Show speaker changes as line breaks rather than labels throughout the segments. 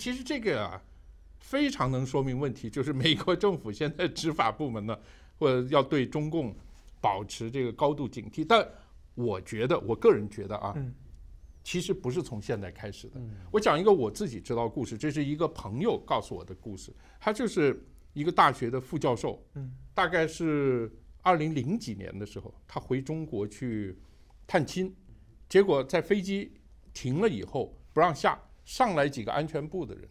其实这个啊，非常能说明问题，就是美国政府现在执法部门呢，或者要对中共保持这个高度警惕。但我觉得，我个人觉得啊，其实不是从现在开始的。我讲一个我自己知道故事，这是一个朋友告诉我的故事。他就是一个大学的副教授，大概是二零零几年的时候，他回中国去探亲，结果在飞机停了以后不让下。上来几个安全部的人，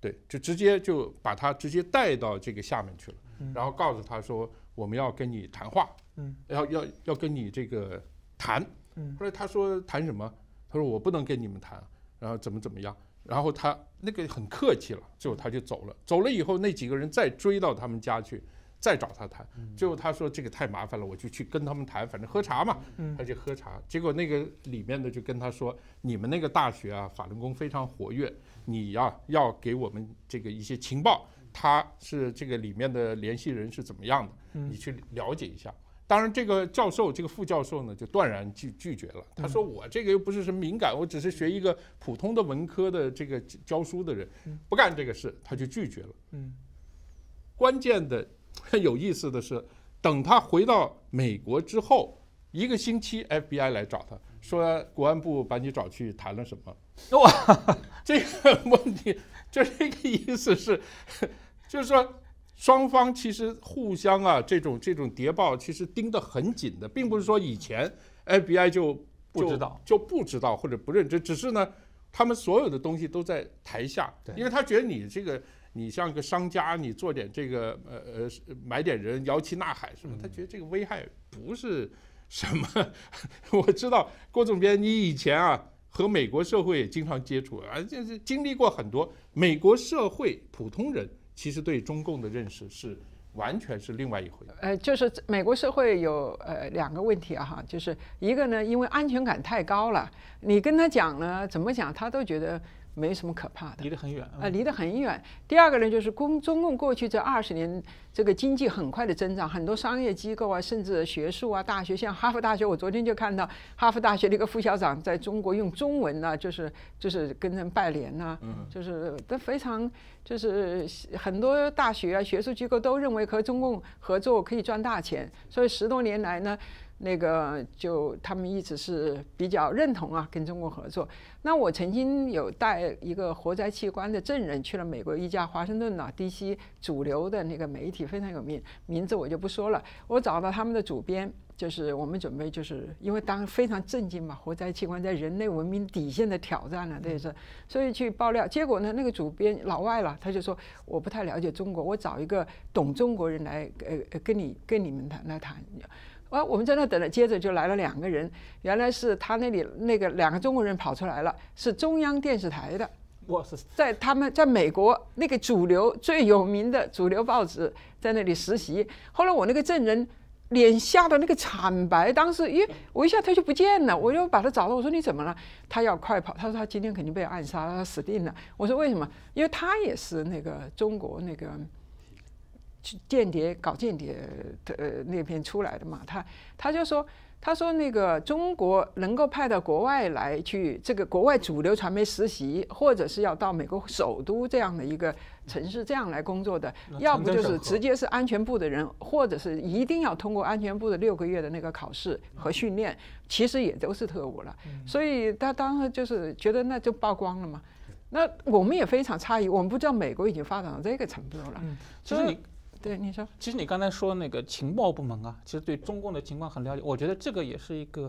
对，就直接就把他直接带到这个下面去了，然后告诉他说我们要跟你谈话，要要要跟你这个谈。后来他说谈什么？他说我不能跟你们谈，然后怎么怎么样？然后他那个很客气了，最后他就走了。走了以后，那几个人再追到他们家去。再找他谈，最后他说这个太麻烦了，我就去跟他们谈，反正喝茶嘛，他就喝茶。结果那个里面的就跟他说，你们那个大学啊，法轮功非常活跃，你呀要给我们这个一些情报，他是这个里面的联系人是怎么样的，你去了解一下。当然这个教授这个副教授呢，就断然拒拒绝了。他说我这个又不是什么敏感，我只是学一个普通的文科的这个教书的人，不干这个事，他就拒绝了。关键的。很有意思的是，等他回到美国之后，一个星期，FBI 来找他，说国安部把你找去谈了什么？哇，这个问题就这个意思是，就是说双方其实互相啊，这种这种谍报其实盯得很紧的，并不是说以前 FBI 就不知道就不知道或者不认知，只是呢，他们所有的东西都在台下，因为他觉得你这个。你像个商家，你做点这个，呃呃，买点人摇旗呐喊，是吗？他觉得这个危害不是什么。我知道郭总编，你以前啊和美国社会也经常接触啊，就是经历过很多美国社会普通人其实对中共的认识是完全是另外一回。
呃，就是美国社会有呃两个问题啊，哈，就是一个呢，因为安全感太高了，你跟他讲呢，怎么讲他都觉得。没什么可怕的，离得很远啊，离得很远。第二个呢，就是公中共过去这二十年，这个经济很快的增长，很多商业机构啊，甚至学术啊、大学，像哈佛大学，我昨天就看到哈佛大学的一个副校长在中国用中文呢，就是就是跟人拜年呐，就是都非常，就是很多大学啊、学术机构都认为和中共合作可以赚大钱，所以十多年来呢。那个就他们一直是比较认同啊，跟中国合作。那我曾经有带一个活摘器官的证人去了美国一家华盛顿呢、DC 主流的那个媒体，非常有名，名字我就不说了。我找到他们的主编，就是我们准备，就是因为当非常震惊嘛，活摘器官在人类文明底线的挑战了，也是，所以去爆料。结果呢，那个主编老外了，他就说我不太了解中国，我找一个懂中国人来呃跟你跟你们谈来谈。啊，我们在那等着，接着就来了两个人，原来是他那里那个两个中国人跑出来了，是中央电视台的，在他们在美国那个主流最有名的主流报纸在那里实习。后来我那个证人脸吓得那个惨白，当时咦，我一下他就不见了，我就把他找到，我说你怎么了？他要快跑，他说他今天肯定被暗杀了，他死定了。我说为什么？因为他也是那个中国那个。间谍搞间谍的那边出来的嘛，他他就说，他说那个中国能够派到国外来去这个国外主流传媒实习，或者是要到美国首都这样的一个城市这样来工作的，要不就是直接是安全部的人，或者是一定要通过安全部的六个月的那个考试和训练，其实也都是特务了。所以他当时就是觉得那就曝光了嘛。那我们也非常诧异，我们不知道美国已经发展到这个程度了。所以。对，你说，其实你
刚才说那个情报部门啊，其实对中共的情况很了解。我觉得这个也是一个，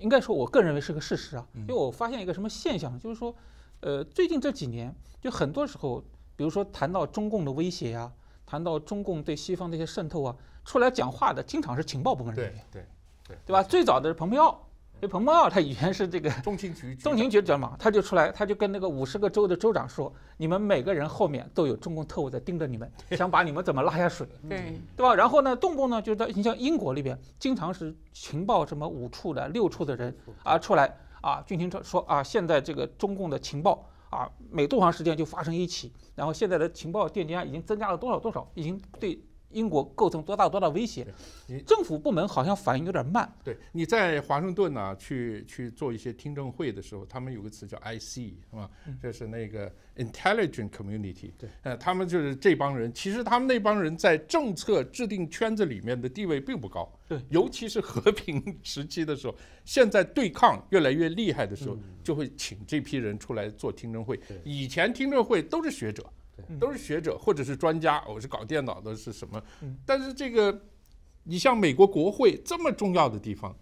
应该说，我个人认为是个事实啊。因为我发现一个什么现象，就是说，呃，最近这几年，就很多时候，比如说谈到中共的威胁呀，谈到中共对西方一些渗透啊，出来讲话的，经常是情报部门的人。对对对，对吧？最早的是蓬佩奥。所彭茂奥他以前是这个 中情局，中情局知道吗？他就出来，他就跟那个五十个州的州长说，你们每个人后面都有中共特务在盯着你们，想把你们怎么拉下水，对对吧？然后呢，动不动呢，就是你像英国那边，经常是情报什么五处的、六处的人啊出来啊，军情说说啊，现在这个中共的情报啊，每多长时间就发生一起，然后现在的情报电压已经增加了多少多少，已经对。英
国构成多大多大威胁？政府部门好像反应有点慢。对，你在华盛顿呢，去去做一些听证会的时候，他们有个词叫 IC，是吧？就是那个 i n t e l l i g e n t Community。对，呃，他们就是这帮人。其实他们那帮人在政策制定圈子里面的地位并不高。对，尤其是和平时期的时候，现在对抗越来越厉害的时候，就会请这批人出来做听证会。以前听证会都是学者。都是学者或者是专家，我是搞电脑的，是什么？但是这个，你像美国国会这么重要的地方，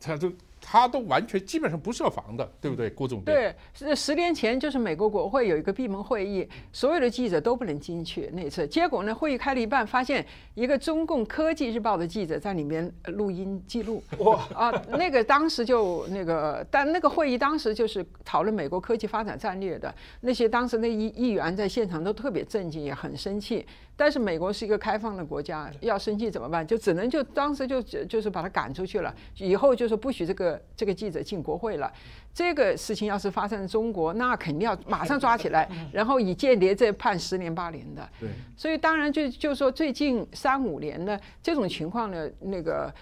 他就他都完全基本上不设防的，对不对，郭总？
对，十十年前就是美国国会有一个闭门会议，所有的记者都不能进去。那次结果呢，会议开了一半，发现一个中共科技日报的记者在里面录音记录。哇啊，那个当时就那个，但那个会议当时就是讨论美国科技发展战略的那些当时那一议员在现场都特别震惊，也很生气。但是美国是一个开放的国家，要生气怎么办？就只能就当时就就是把他赶出去了。以后就是不许这个这个记者进国会了。这个事情要是发生在中国，那肯定要马上抓起来，然后以间谍罪判十年八年。的。对。所以当然就就说最近三五年呢，这种情况呢那个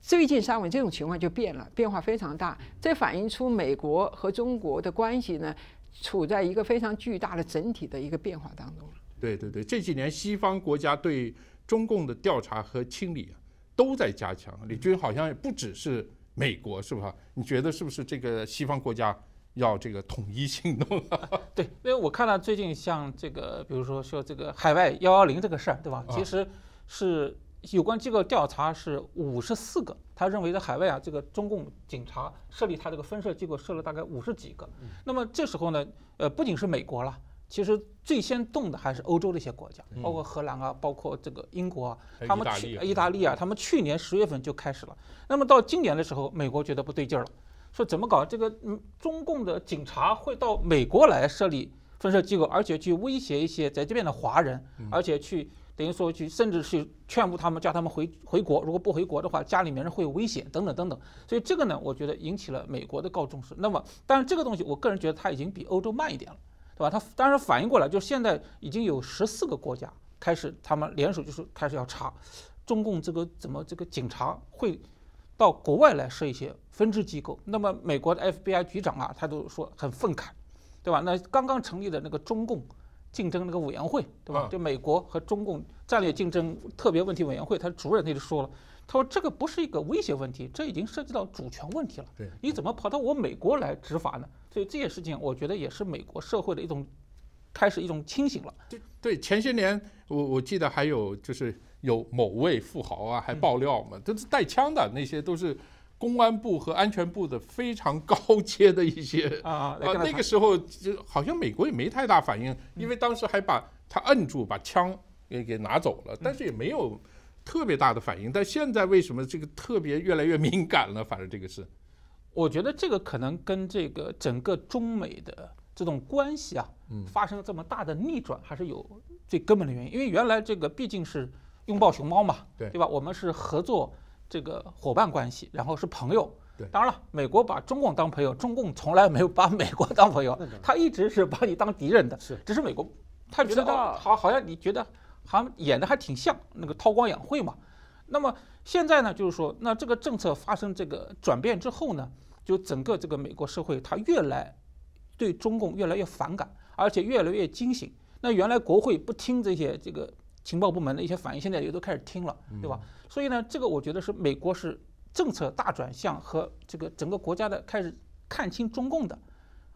最近三五年这种情况就变了，变化非常大。这反映出美国和中国的关系呢，处在一个非常巨大的整体的一个变化当中。
对对对，这几年西方国家对中共的调查和清理都在加强。李军好像也不只是美国，是吧？你觉得是不是这个西方国家要这个统一行动？
对，因为我看了最近像这个，比如说说这个海外幺幺零这个事儿，对吧？其实是有关机构调查是五十四个，他认为在海外啊，这个中共警察设立他这个分社机构设了大概五十几个。那么这时候呢，呃，不仅是美国了。其实最先动的还是欧洲的一些国家，包括荷兰啊，包括这个英国啊，他们去意大利啊，他们去年十月份就开始了。那么到今年的时候，美国觉得不对劲儿了，说怎么搞这个？嗯，中共的警察会到美国来设立分社机构，而且去威胁一些在这边的华人，而且去等于说去，甚至是劝服他们，叫他们回回国，如果不回国的话，家里面人会有危险等等等等。所以这个呢，我觉得引起了美国的高度重视。那么，但是这个东西，我个人觉得它已经比欧洲慢一点了。对吧？他当然反应过来，就是现在已经有十四个国家开始他们联手，就是开始要查中共这个怎么这个警察会到国外来设一些分支机构。那么美国的 FBI 局长啊，他都说很愤慨，对吧？那刚刚成立的那个中共竞争那个委员会，对吧？就美国和中共战略竞争特别问题委员会，他主任他就说了。他说：“这个不是一个威胁问题，这已经涉及到主权问题了。对，你怎么跑到我美国来执法呢？所以这些事情，我觉得也是美国社会的一种
开始，一种清醒了。对，对，前些年我我记得还有就是有某位富豪啊，还爆料嘛，都是带枪的那些，都是公安部和安全部的非常高阶的一些啊啊。那个时候就好像美国也没太大反应，因为当时还把他摁住，把枪给给拿走了，但是也没有。”特别大的反应，但现在为什么这个特别越来越敏感了？反正这个是，我觉得这个可能跟这个整个中美的这种关系啊，
嗯，发生这么大的逆转，还是有最根本的原因。因为原来这个毕竟是拥抱熊猫嘛，对对吧？我们是合作这个伙伴关系，然后是朋友。当然了，美国把中共当朋友，中共从来没有把美国当朋友，他一直是把你当敌人的。是，只是美国他觉得好，好像你觉得。还演得还挺像，那个韬光养晦嘛。那么现在呢，就是说，那这个政策发生这个转变之后呢，就整个这个美国社会，它越来对中共越来越反感，而且越来越惊醒。那原来国会不听这些这个情报部门的一些反应，现在也都开始听了，对吧？所以呢，这个我觉得是美国是政策大转向和这个整个国家的开始看清中共的，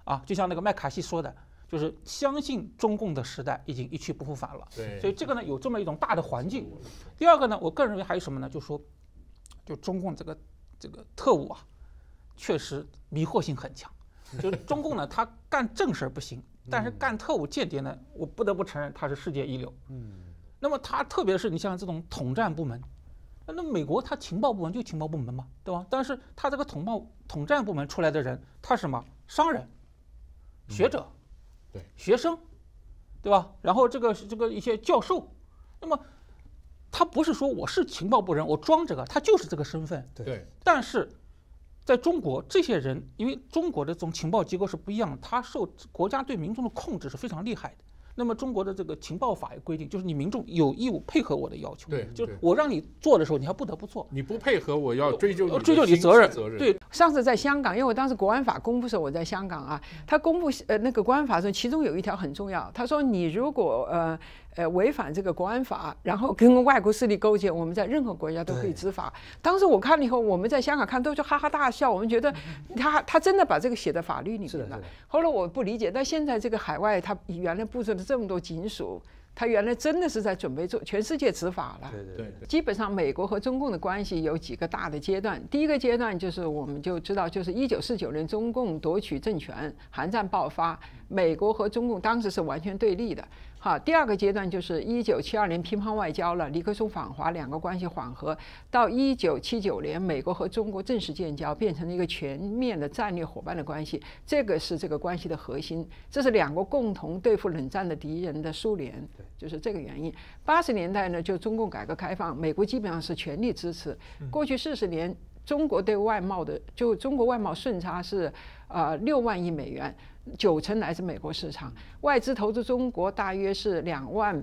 啊，就像那个麦卡锡说的。就是相信中共的时代已经一去不复返了，所以这个呢有这么一种大的环境。第二个呢，我个人认为还有什么呢？就是说，就中共这个这个特务啊，确实迷惑性很强。就中共呢，他干正事儿不行，但是干特务间谍呢，我不得不承认他是世界一流。那么他特别是你像这种统战部门，那美国他情报部门就情报部门嘛，对吧？但是他这个统报统战部门出来的人，他是什么商人、学者。学生，对吧？然后这个这个一些教授，那么他不是说我是情报部人，我装这个，他就是这个身份。对。但是在中国，这些人因为中国的这种情报机构是不一样，他受国家对民众的控制是非常厉害的。那么中国的这个情报法也规定，就是你民众有义务配合我的要求。对。就是
我让你做
的时候，你还不得不做。你不配合，我要追究
追究你责任。责任。对。
上次在香港，因为我当时国安法公布时候，我在香港啊，他公布呃那个国安法的时候，其中有一条很重要，他说你如果呃呃违反这个国安法，然后跟外国势力勾结，我们在任何国家都可以执法。当时我看了以后，我们在香港看都就哈哈大笑，我们觉得他他真的把这个写在法律里面了。后来我不理解，但现在这个海外他原来布置了这么多警署。他原来真的是在准备做全世界执法了。对对对，基本上美国和中共的关系有几个大的阶段。第一个阶段就是我们就知道，就是一九四九年中共夺取政权，韩战爆发，美国和中共当时是完全对立的。好，第二个阶段就是一九七二年乒乓外交了，尼克松访华，两个关系缓和，到一九七九年美国和中国正式建交，变成了一个全面的战略伙伴的关系，这个是这个关系的核心，这是两个共同对付冷战的敌人的苏联，就是这个原因。八十年代呢，就中共改革开放，美国基本上是全力支持。过去四十年。中国对外贸的，就中国外贸顺差是，呃，六万亿美元，九成来自美国市场。外资投资中国大约是两万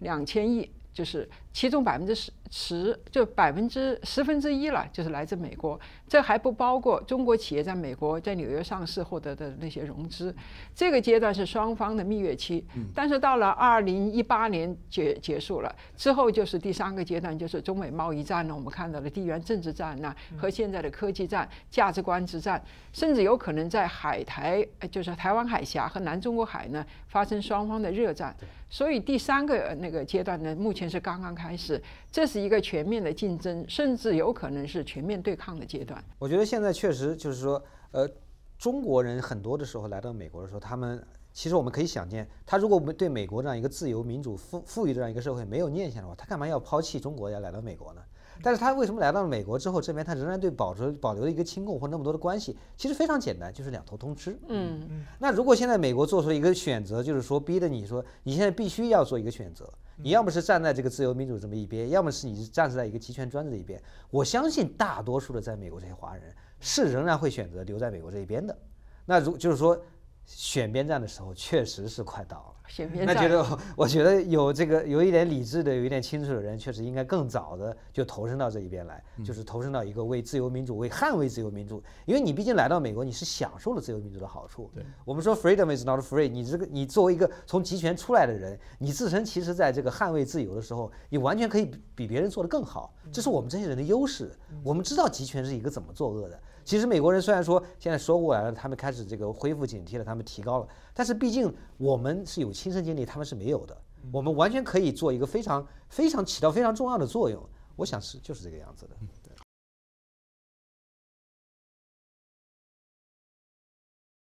两千亿，就是。其中百分之十十就百分之十分之一了，就是来自美国，这还不包括中国企业在美国在纽约上市获得的那些融资。这个阶段是双方的蜜月期，但是到了二零一八年结结束了之后，就是第三个阶段，就是中美贸易战呢，我们看到了地缘政治战呢，和现在的科技战、价值观之战，甚至有可能在海台，就是台湾海峡和南中国海呢发生双方的热战。所以第三个那个阶段呢，目前是刚刚开。开始，这是一个全面的竞争，甚至有可能是全面对抗的阶段。
我觉得现在确实就是说，呃，中国人很多的时候来到美国的时候，他们其实我们可以想见，他如果对美国这样一个自由民主富富裕这样一个社会没有念想的话，他干嘛要抛弃中国要来到美国呢？但是他为什么来到了美国之后，这边他仍然对保留保留一个亲共或那么多的关系，其实非常简单，就是两头通吃。嗯嗯。那如果现在美国做出一个选择，就是说逼着你说，你现在必须要做一个选择，你要么是站在这个自由民主这么一边，要么是你是站在一个集权专制的一边，我相信大多数的在美国这些华人是仍然会选择留在美国这一边的。那如就是说。选边站的时候，确实是快到了。
选边站，那觉得
我觉得有这个有一点理智的、有一点清楚的人，确实应该更早的就投身到这一边来，就是投身到一个为自由民主、为捍卫自由民主。因为你毕竟来到美国，你是享受了自由民主的好处。对，我们说 freedom is not free。你这个，你作为一个从集权出来的人，你自身其实在这个捍卫自由的时候，你完全可以比比别人做得更好。这是我们这些人的优势。我们知道集权是一个怎么作恶的。其实美国人虽然说现在说过来了，他们开始这个恢复警惕了，他们提高了，但是毕竟我们是有亲身经历，他们是没有的，我们完全可以做一个非常非常起到非常重要的作用，我想是就是这个样子的。